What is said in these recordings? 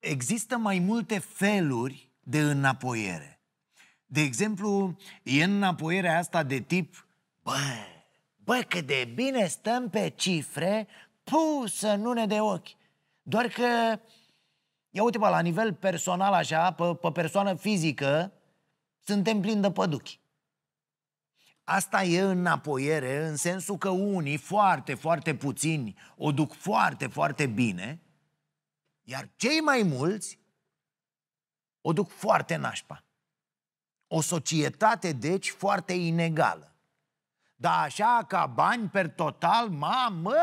există mai multe feluri de înapoiere. De exemplu, e înapoierea asta de tip, bă, bă, cât de bine stăm pe cifre, pu, să nu ne de ochi. Doar că, ia uite, bă, la nivel personal așa, pe, pe persoană fizică, suntem plini de păduchi. Asta e înapoiere în sensul că unii, foarte, foarte puțini, o duc foarte, foarte bine – iar cei mai mulți o duc foarte nașpa. O societate, deci, foarte inegală. Dar așa, ca bani per total, mamă,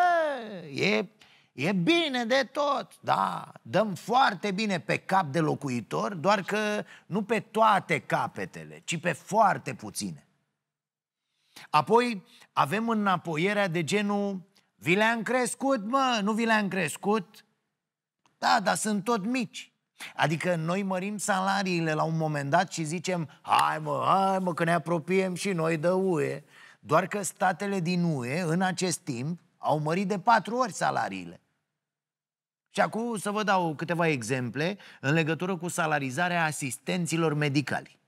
e, e bine de tot, da. Dăm foarte bine pe cap de locuitor, doar că nu pe toate capetele, ci pe foarte puține. Apoi avem înapoierea de genul, vi le-am crescut, mă, nu vi le-am crescut, da, dar sunt tot mici. Adică noi mărim salariile la un moment dat și zicem Hai mă, hai mă, că ne apropiem și noi de UE Doar că statele din UE în acest timp au mărit de patru ori salariile și acum să vă dau câteva exemple în legătură cu salarizarea asistenților medicali.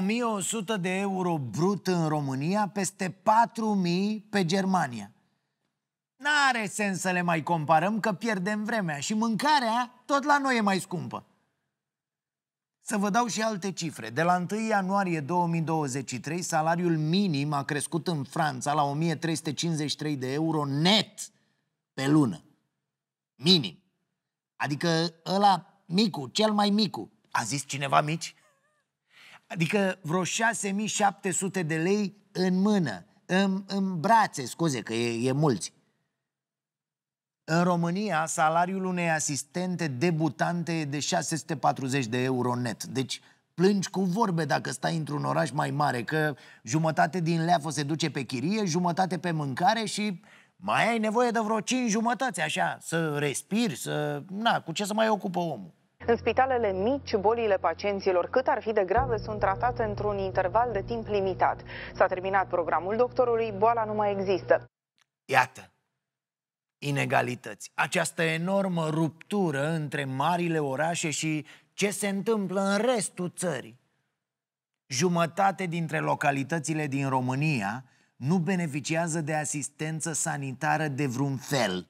1100 de euro brut în România, peste 4000 pe Germania. N-are sens să le mai comparăm că pierdem vremea și mâncarea tot la noi e mai scumpă. Să vă dau și alte cifre. De la 1 ianuarie 2023, salariul minim a crescut în Franța la 1353 de euro net pe lună. Minim. Adică ăla micu, cel mai micu. A zis cineva mici? adică vreo 6700 de lei în mână, în, în brațe, scuze că e, e mulți. În România, salariul unei asistente debutante e de 640 de euro net. Deci plângi cu vorbe dacă stai într-un oraș mai mare, că jumătate din leafă se duce pe chirie, jumătate pe mâncare și mai ai nevoie de vreo 5 jumătăți, așa, să respiri, să... Na, cu ce să mai ocupă omul? În spitalele mici, bolile pacienților, cât ar fi de grave, sunt tratate într-un interval de timp limitat. S-a terminat programul doctorului, boala nu mai există. Iată, inegalități. Această enormă ruptură între marile orașe și ce se întâmplă în restul țării. Jumătate dintre localitățile din România nu beneficiază de asistență sanitară de vreun fel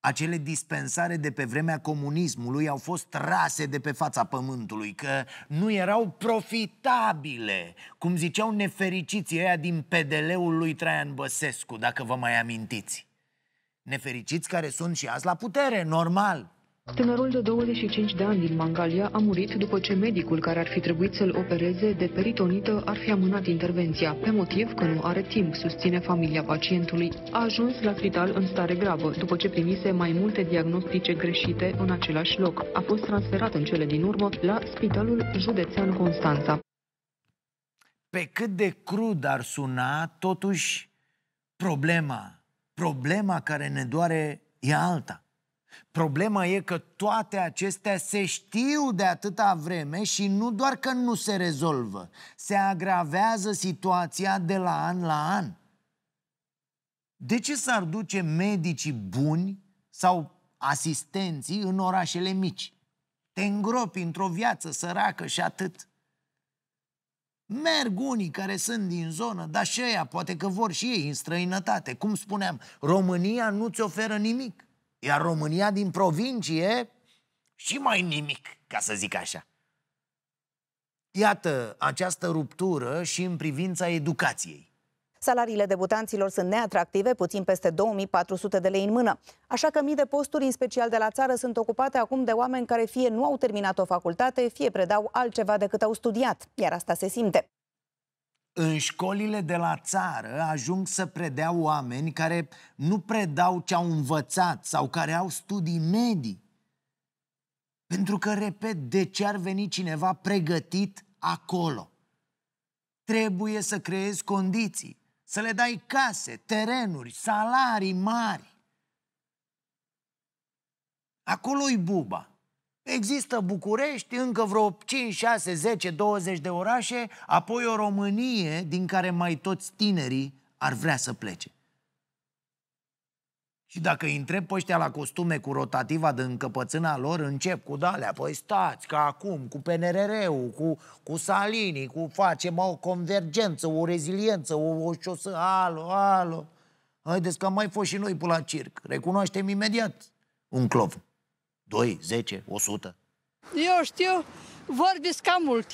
acele dispensare de pe vremea comunismului au fost trase de pe fața pământului, că nu erau profitabile, cum ziceau nefericiții ăia din PDL-ul lui Traian Băsescu, dacă vă mai amintiți. Nefericiți care sunt și azi la putere, normal. Tânărul de 25 de ani din Mangalia a murit după ce medicul care ar fi trebuit să-l opereze de peritonită ar fi amânat intervenția, pe motiv că nu are timp, susține familia pacientului. A ajuns la spital în stare gravă, după ce primise mai multe diagnostice greșite în același loc. A fost transferat în cele din urmă la Spitalul Județean Constanța. Pe cât de crud ar suna, totuși, problema, problema care ne doare e alta Problema e că toate acestea se știu de atâta vreme și nu doar că nu se rezolvă, se agravează situația de la an la an. De ce s-ar duce medicii buni sau asistenții în orașele mici? Te îngropi într-o viață săracă și atât. Merg unii care sunt din zonă, dar și aia poate că vor și ei în străinătate. Cum spuneam, România nu-ți oferă nimic. Iar România din provincie și mai nimic, ca să zic așa. Iată această ruptură și în privința educației. Salariile debutanților sunt neatractive, puțin peste 2400 de lei în mână. Așa că mii de posturi, în special de la țară, sunt ocupate acum de oameni care fie nu au terminat o facultate, fie predau altceva decât au studiat, iar asta se simte în școlile de la țară ajung să predea oameni care nu predau ce au învățat sau care au studii medii. Pentru că, repet, de ce ar veni cineva pregătit acolo? Trebuie să creezi condiții, să le dai case, terenuri, salarii mari. Acolo-i buba. Există București, încă vreo 5, 6, 10, 20 de orașe, apoi o Românie din care mai toți tinerii ar vrea să plece. Și dacă îi întreb pe ăștia la costume cu rotativa de încăpățâna lor, încep cu dalea, păi stați, ca acum, cu PNRR-ul, cu, cu Salini, cu facem o convergență, o reziliență, o, o șosă, alo, alo. Haideți că am mai fost și noi pe la circ. Recunoaștem imediat un clov. 2, 10, 100? Eu știu, vorbesc cam mult.